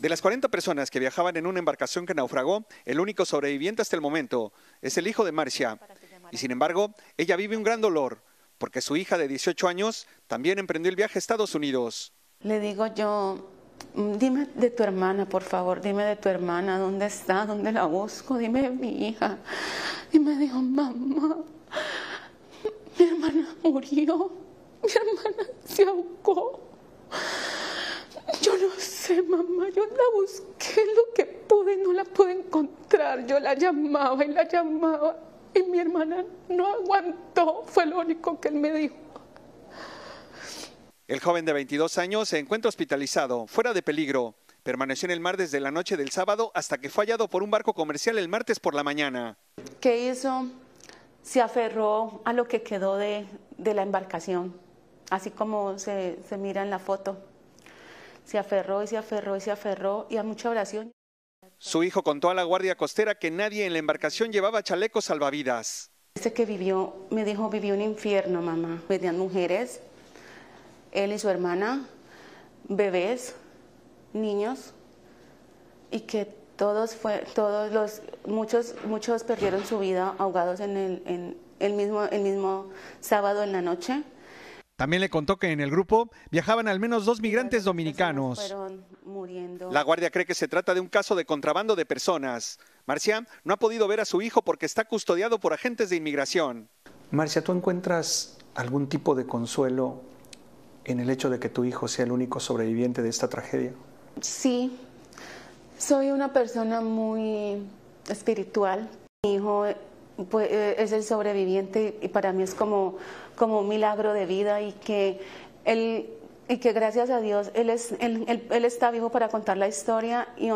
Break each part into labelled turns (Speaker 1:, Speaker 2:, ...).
Speaker 1: De las 40 personas que viajaban en una embarcación que naufragó, el único sobreviviente hasta el momento es el hijo de Marcia. Y sin embargo, ella vive un gran dolor, porque su hija de 18 años también emprendió el viaje a Estados Unidos.
Speaker 2: Le digo yo, mm, dime de tu hermana, por favor, dime de tu hermana, ¿dónde está? ¿Dónde la busco? Dime de mi hija. Y me dijo, mamá, mi hermana murió, mi hermana se ahogó mamá, yo la busqué lo que pude, no la pude encontrar. Yo la llamaba y la llamaba y mi hermana no aguantó, fue lo único que él me dijo.
Speaker 1: El joven de 22 años se encuentra hospitalizado, fuera de peligro. Permaneció en el mar desde la noche del sábado hasta que fue hallado por un barco comercial el martes por la mañana.
Speaker 2: ¿Qué hizo? Se aferró a lo que quedó de, la embarcación, así como se mira en la foto se aferró y se aferró y se aferró y a mucha oración.
Speaker 1: Su hijo contó a la Guardia Costera que nadie en la embarcación llevaba chalecos salvavidas.
Speaker 2: Este que vivió, me dijo, vivió un infierno, mamá. Venían mujeres, él y su hermana, bebés, niños, y que todos, fue, todos los, muchos, muchos perdieron su vida ahogados en mismo, el mismo sábado en la noche.
Speaker 1: También le contó que en el grupo viajaban al menos dos migrantes dominicanos. La guardia cree que se trata de un caso de contrabando de personas. Marcia no ha podido ver a su hijo porque está custodiado por agentes de inmigración. Marcia, ¿tú encuentras algún tipo de consuelo en el hecho de que tu hijo sea el único sobreviviente de esta tragedia?
Speaker 2: Sí, soy una persona muy espiritual. Mi hijo pues, eh, es el sobreviviente y para mí es como, un milagro de vida y que y que gracias a Dios él, está vivo para contar la historia y,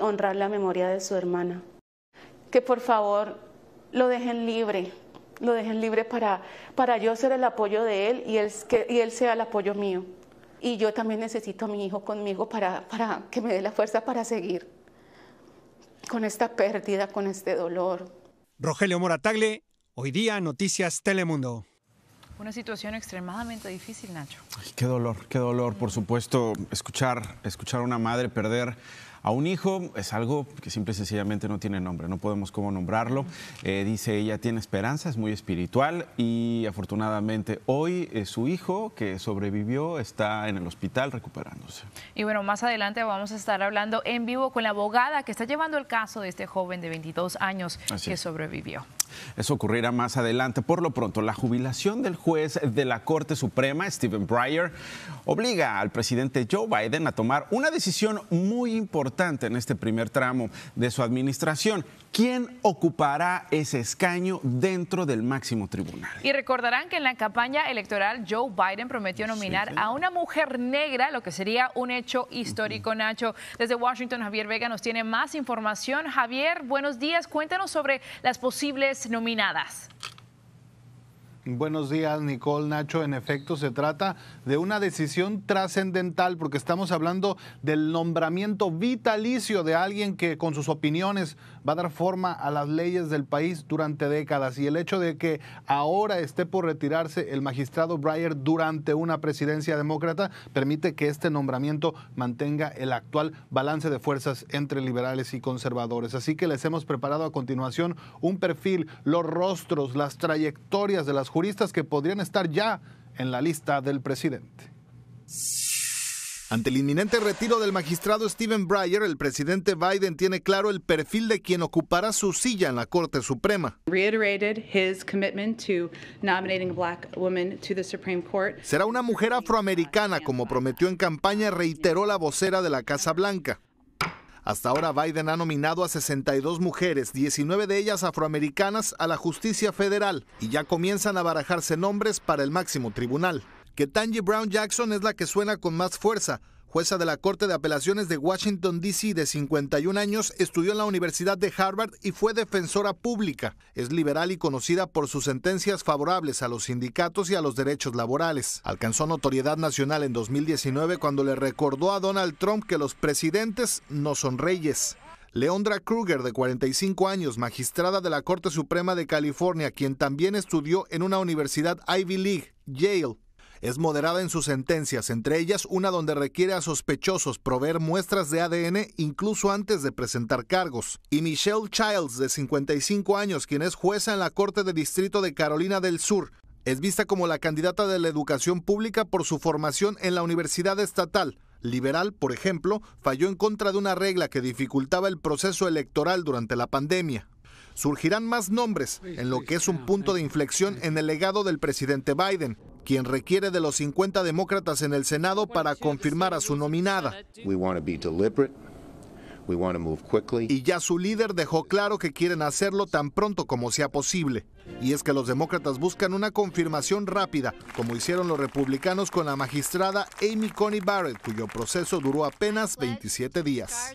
Speaker 2: honrar la memoria de su hermana. Que por favor lo dejen libre, lo dejen libre para, yo ser el apoyo de él y él, sea el apoyo mío. Y yo también necesito a mi hijo conmigo para que me dé la fuerza para seguir con esta pérdida, con este dolor,
Speaker 3: Rogelio Moratagle, hoy día Noticias Telemundo.
Speaker 4: Una situación extremadamente difícil, Nacho.
Speaker 3: qué dolor, qué dolor, por supuesto, escuchar, escuchar a una madre perder a un hijo es algo que simple y sencillamente no tiene nombre, no podemos cómo nombrarlo. Eh, dice ella tiene esperanza, es muy espiritual y afortunadamente hoy eh, su hijo que sobrevivió está en el hospital recuperándose.
Speaker 4: Y bueno, más adelante vamos a estar hablando en vivo con la abogada que está llevando el caso de este joven de 22 años que sobrevivió.
Speaker 3: Eso ocurrirá más adelante. Por lo pronto, la jubilación del juez de la Corte Suprema, Stephen Breyer, obliga al presidente Joe Biden a tomar una decisión muy importante en este primer tramo de su administración. ¿Quién ocupará ese escaño dentro del máximo tribunal?
Speaker 4: Y recordarán que en la campaña electoral Joe Biden prometió nominar a una mujer negra, lo que sería un hecho histórico, Nacho. Desde Washington, Javier Vega nos tiene más información. Javier, buenos días. Cuéntanos sobre las posibles nominadas.
Speaker 5: Buenos días, Nicole Nacho. En efecto, se trata de una decisión trascendental porque estamos hablando del nombramiento vitalicio de alguien que con sus opiniones va a dar forma a las leyes del país durante décadas. Y el hecho de que ahora esté por retirarse el magistrado Breyer durante una presidencia demócrata permite que este nombramiento mantenga el actual balance de fuerzas entre liberales y conservadores. Así que les hemos preparado a continuación un perfil, los rostros, las trayectorias de las juristas que podrían estar ya en la lista del presidente. Ante el inminente retiro del magistrado Stephen Breyer, el presidente Biden tiene claro el perfil de quien ocupará su silla en la Corte Suprema. Será una mujer afroamericana, como prometió en campaña, reiteró la vocera de la Casa Blanca. Hasta ahora Biden ha nominado a 62 mujeres, 19 de ellas afroamericanas, a la justicia federal y ya comienzan a barajarse nombres para el máximo tribunal. Que Tangie Brown Jackson es la que suena con más fuerza, jueza de la Corte de Apelaciones de Washington, D.C., de 51 años, estudió en la Universidad de Harvard y fue defensora pública. Es liberal y conocida por sus sentencias favorables a los sindicatos y a los derechos laborales. Alcanzó notoriedad nacional en 2019 cuando le recordó a Donald Trump que los presidentes no son reyes. Leondra Kruger, de 45 años, magistrada de la Corte Suprema de California, quien también estudió en una universidad Ivy League, Yale, es moderada en sus sentencias, entre ellas una donde requiere a sospechosos proveer muestras de ADN incluso antes de presentar cargos. Y Michelle Childs, de 55 años, quien es jueza en la Corte de Distrito de Carolina del Sur, es vista como la candidata de la educación pública por su formación en la Universidad Estatal. Liberal, por ejemplo, falló en contra de una regla que dificultaba el proceso electoral durante la pandemia surgirán más nombres en lo que es un punto de inflexión en el legado del presidente Biden, quien requiere de los 50 demócratas en el Senado para confirmar a su nominada. Y ya su líder dejó claro que quieren hacerlo tan pronto como sea posible y es que los demócratas buscan una confirmación rápida, como hicieron los republicanos con la magistrada Amy Coney Barrett, cuyo proceso duró apenas 27 días.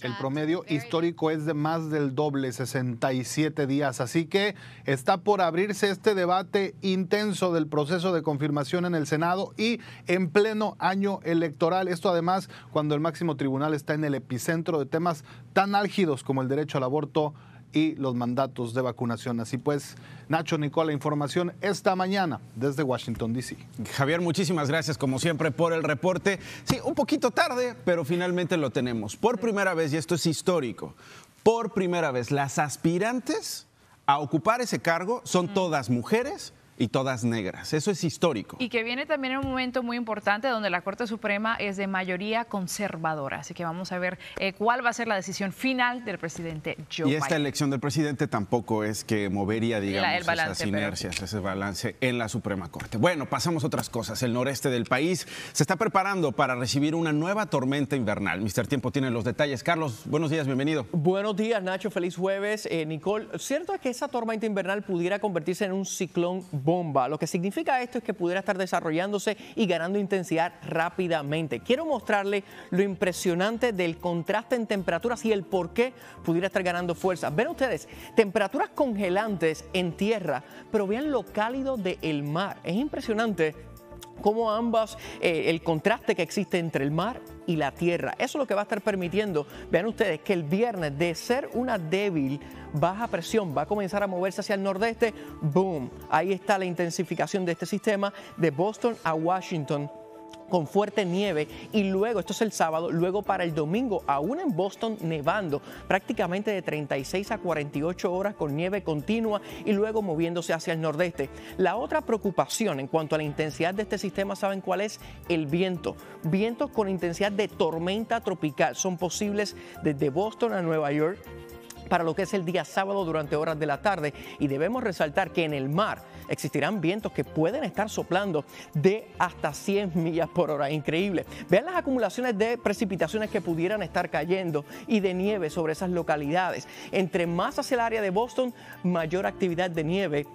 Speaker 5: El promedio histórico es de más del doble, 67 días, así que está por abrirse este debate intenso del proceso de confirmación en el Senado y en pleno año electoral. Esto además cuando el máximo tribunal está en el epicentro de temas tan álgidos como el derecho al aborto y los mandatos de vacunación. Así pues, Nacho Nicola, información esta mañana
Speaker 3: desde Washington, D.C. Javier, muchísimas gracias como siempre por el reporte. Sí, un poquito tarde, pero finalmente lo tenemos. Por primera vez, y esto es histórico, por primera vez las aspirantes a ocupar ese cargo son todas mujeres y todas negras. Eso es histórico.
Speaker 4: Y que viene también en un momento muy importante donde la Corte Suprema es de mayoría conservadora. Así que vamos a ver eh, cuál va a ser la decisión final del presidente Joe Biden. Y esta
Speaker 3: elección del presidente tampoco es que movería, digamos, esas inercias, ese balance en la Suprema Corte. Bueno, pasamos a otras cosas. El noreste del país se está preparando para recibir una nueva
Speaker 6: tormenta invernal. Mister Tiempo tiene los detalles. Carlos, buenos días, bienvenido. Buenos días, Nacho. Feliz jueves. Eh, Nicole, ¿cierto es que esa tormenta invernal pudiera convertirse en un ciclón bomba. Lo que significa esto es que pudiera estar desarrollándose y ganando intensidad rápidamente. Quiero mostrarle lo impresionante del contraste en temperaturas y el por qué pudiera estar ganando fuerza. Ven ustedes, temperaturas congelantes en tierra, pero vean lo cálido del mar. Es impresionante como ambas, eh, el contraste que existe entre el mar y la tierra. Eso es lo que va a estar permitiendo, vean ustedes, que el viernes de ser una débil baja presión va a comenzar a moverse hacia el nordeste, boom, ahí está la intensificación de este sistema de Boston a Washington con fuerte nieve y luego, esto es el sábado, luego para el domingo, aún en Boston nevando, prácticamente de 36 a 48 horas con nieve continua y luego moviéndose hacia el nordeste. La otra preocupación en cuanto a la intensidad de este sistema, ¿saben cuál es? El viento. Vientos con intensidad de tormenta tropical son posibles desde Boston a Nueva York para lo que es el día sábado durante horas de la tarde y debemos resaltar que en el mar existirán vientos que pueden estar soplando de hasta 100 millas por hora, increíble. Vean las acumulaciones de precipitaciones que pudieran estar cayendo y de nieve sobre esas localidades. Entre más hacia el área de Boston, mayor actividad de nieve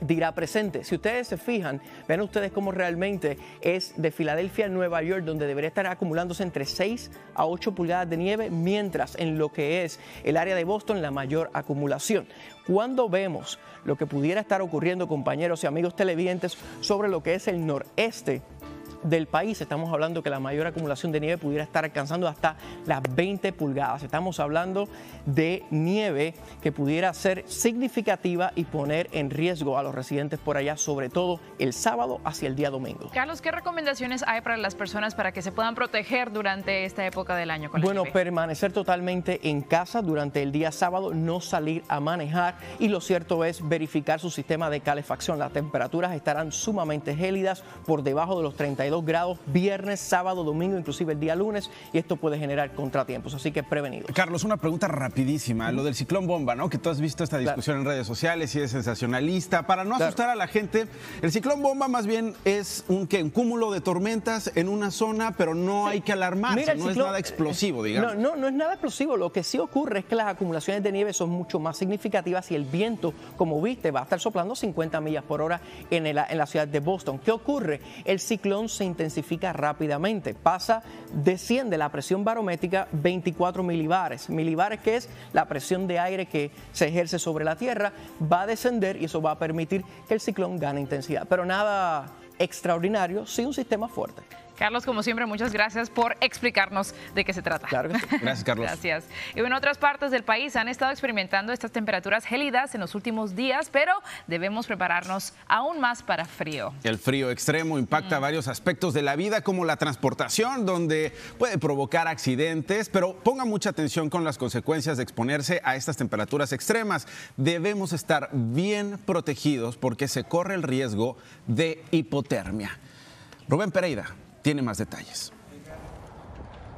Speaker 6: dirá presente. Si ustedes se fijan, ven ustedes cómo realmente es de Filadelfia a Nueva York, donde debería estar acumulándose entre 6 a 8 pulgadas de nieve, mientras en lo que es el área de Boston la mayor acumulación. Cuando vemos lo que pudiera estar ocurriendo, compañeros y amigos televidentes, sobre lo que es el noreste del país, estamos hablando que la mayor acumulación de nieve pudiera estar alcanzando hasta las 20 pulgadas. Estamos hablando de nieve que pudiera ser significativa y poner en riesgo a los residentes por allá, sobre todo el sábado hacia el día domingo.
Speaker 4: Carlos, ¿qué recomendaciones hay para las personas para que se puedan proteger durante esta época del año? bueno,
Speaker 6: permanecer totalmente en casa durante el día sábado, no salir a manejar y lo cierto es verificar su sistema de calefacción. Las temperaturas estarán sumamente gélidas por debajo de los 30 grados viernes, sábado, domingo, inclusive el día lunes, y esto puede generar contratiempos, así que prevenido.
Speaker 3: Carlos, una pregunta rapidísima, lo del ciclón bomba, ¿no? Que tú has visto esta discusión en redes sociales y es sensacionalista. Para no asustar a la gente, el ciclón bomba más bien es un, cúmulo de tormentas en una zona, pero no hay que alarmarse, no es nada explosivo, eh, digamos. No,
Speaker 6: no, no es nada explosivo, lo que sí ocurre es que las acumulaciones de nieve son mucho más significativas y el viento, como viste, va a estar soplando 50 millas por hora en, en la ciudad de Boston. ¿Qué ocurre? El ciclón se intensifica rápidamente. Pasa, desciende la presión barométrica 24 milibares. Milibares que es la presión de aire que se ejerce sobre la Tierra, va a descender y eso va a permitir que el ciclón gane intensidad. Pero nada extraordinario, sí un sistema fuerte.
Speaker 4: Carlos, como siempre, muchas gracias por explicarnos de qué se trata. Gracias, Carlos. gracias. Y en otras partes del país han estado experimentando estas temperaturas gélidas en los últimos días, pero debemos prepararnos aún más para frío.
Speaker 3: El frío extremo impacta mm. varios aspectos de la vida, como la transportación, donde puede provocar accidentes, pero ponga mucha atención con las consecuencias de exponerse a estas temperaturas extremas. Debemos estar bien protegidos porque se corre el riesgo de hipotermia. Rubén Pereira tiene más detalles.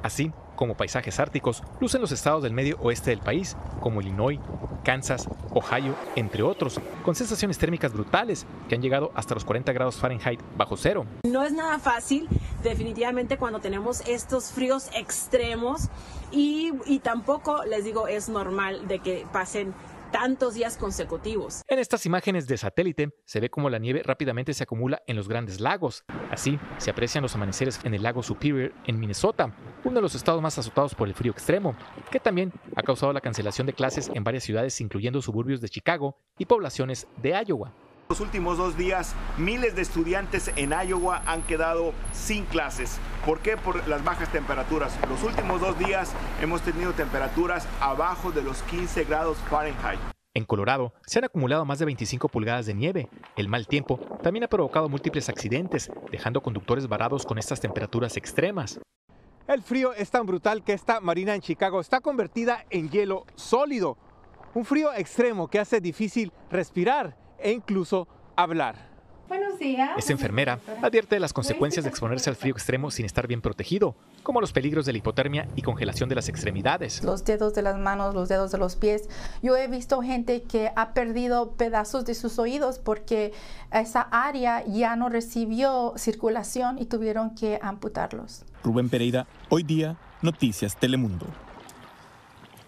Speaker 7: Así como paisajes árticos, lucen los estados del medio oeste del país, como Illinois, Kansas, Ohio, entre otros, con sensaciones térmicas brutales que han llegado hasta los 40 grados Fahrenheit bajo cero.
Speaker 2: No es nada fácil, definitivamente, cuando tenemos estos fríos extremos y, y tampoco, les digo, es normal de que pasen tantos días consecutivos.
Speaker 7: En estas imágenes de satélite se ve cómo la nieve rápidamente se acumula en los grandes lagos. Así se aprecian los amaneceres en el lago Superior en Minnesota, uno de los estados más azotados por el frío extremo, que también ha causado la cancelación de clases en varias ciudades incluyendo suburbios de Chicago y poblaciones de Iowa los últimos dos días, miles de
Speaker 5: estudiantes en Iowa han quedado sin clases. ¿Por qué? Por las bajas temperaturas. Los últimos dos días hemos tenido temperaturas abajo de los 15 grados Fahrenheit.
Speaker 7: En Colorado se han acumulado más de 25 pulgadas de nieve. El mal tiempo también ha provocado múltiples accidentes, dejando conductores varados con estas temperaturas extremas. El frío es tan brutal que esta marina en Chicago está convertida en hielo sólido. Un frío extremo que hace difícil respirar e incluso hablar.
Speaker 2: Buenos días.
Speaker 7: es enfermera advierte de las consecuencias de exponerse al frío extremo sin estar bien protegido, como los peligros de la hipotermia y congelación de las extremidades. Los
Speaker 4: dedos de las manos, los dedos de los pies. Yo he visto gente que ha perdido pedazos de sus oídos porque esa área ya no recibió circulación y tuvieron que amputarlos.
Speaker 7: Rubén Pereira, hoy día, Noticias Telemundo.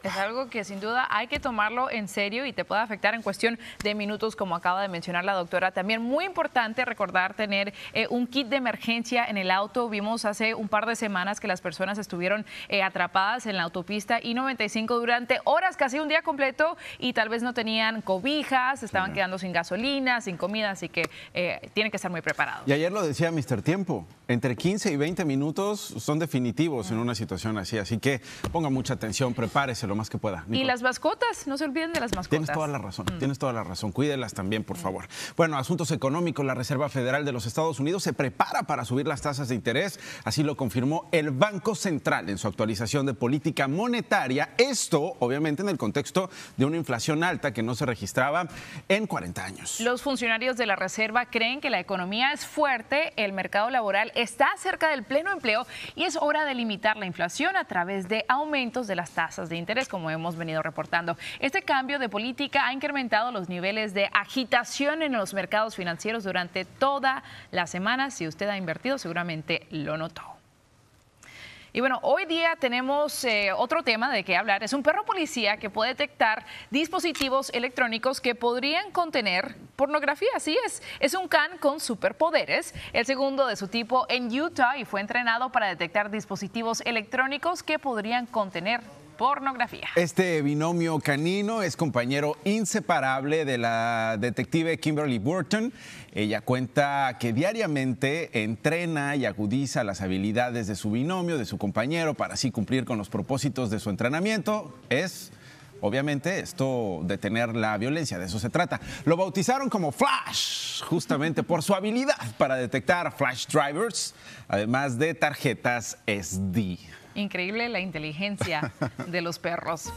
Speaker 4: Es algo que sin duda hay que tomarlo en serio y te puede afectar en cuestión de minutos, como acaba de mencionar la doctora. También muy importante recordar tener eh, un kit de emergencia en el auto. Vimos hace un par de semanas que las personas estuvieron eh, atrapadas en la autopista I-95 durante horas, casi un día completo, y tal vez no tenían cobijas, estaban quedando sin gasolina, sin comida, así que eh, tienen que estar muy preparados.
Speaker 3: Y ayer lo decía Mr. Tiempo, entre 15 y 20 minutos son definitivos en una situación así, así que ponga mucha atención, prepáreselo más que pueda. Y las
Speaker 4: mascotas, no se olviden de las mascotas. Tienes toda la
Speaker 3: razón, mm. tienes toda la razón. Cuídelas también, por favor. Bueno, asuntos económicos. La Reserva Federal de los Estados Unidos se prepara para subir las tasas de interés. Así lo confirmó el Banco Central en su actualización de política monetaria. Esto, obviamente, en el contexto de una inflación alta que no se registraba en 40 años.
Speaker 4: Los funcionarios de la Reserva creen que la economía es fuerte, el mercado laboral está cerca del pleno empleo y es hora de limitar la inflación a través de aumentos de las tasas de interés como hemos venido reportando. Este cambio de política ha incrementado los niveles de agitación en los mercados financieros durante toda la semana. Si usted ha invertido, seguramente lo notó. Y bueno, hoy día tenemos eh, otro tema de qué hablar. Es un perro policía que puede detectar dispositivos electrónicos que podrían contener pornografía. Así es. Es un can con superpoderes, el segundo de su tipo en Utah y fue entrenado para detectar dispositivos electrónicos que podrían contener pornografía.
Speaker 3: Este binomio canino es compañero inseparable de la detective Kimberly Burton. Ella cuenta que diariamente entrena y agudiza las habilidades de su binomio, de su compañero, para así cumplir con los propósitos de su entrenamiento. Es obviamente esto detener la violencia, de eso se trata. Lo bautizaron como Flash, justamente por su habilidad para detectar flash drivers, además de tarjetas SD.
Speaker 4: Increíble la inteligencia de los perros.